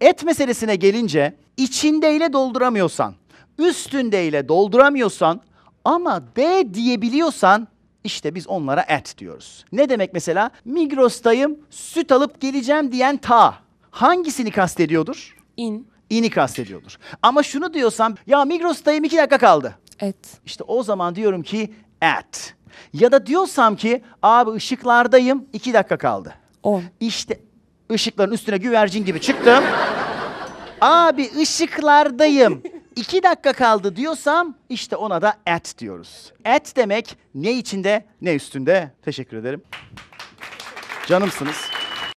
Et meselesine gelince içindeyle dolduramıyorsan, üstündeyle dolduramıyorsan ama D diyebiliyorsan işte biz onlara et diyoruz. Ne demek mesela? Migros'tayım, süt alıp geleceğim diyen ta. Hangisini kastediyordur? İn. İni kastediyordur. Ama şunu diyorsam ya Migros'tayım iki dakika kaldı. Et. İşte o zaman diyorum ki et. Ya da diyorsam ki abi ışıklardayım iki dakika kaldı. On. İşte Işıkların üstüne güvercin gibi çıktım. Abi ışıklardayım. İki dakika kaldı diyorsam işte ona da at diyoruz. At demek ne içinde ne üstünde. Teşekkür ederim. Canımsınız.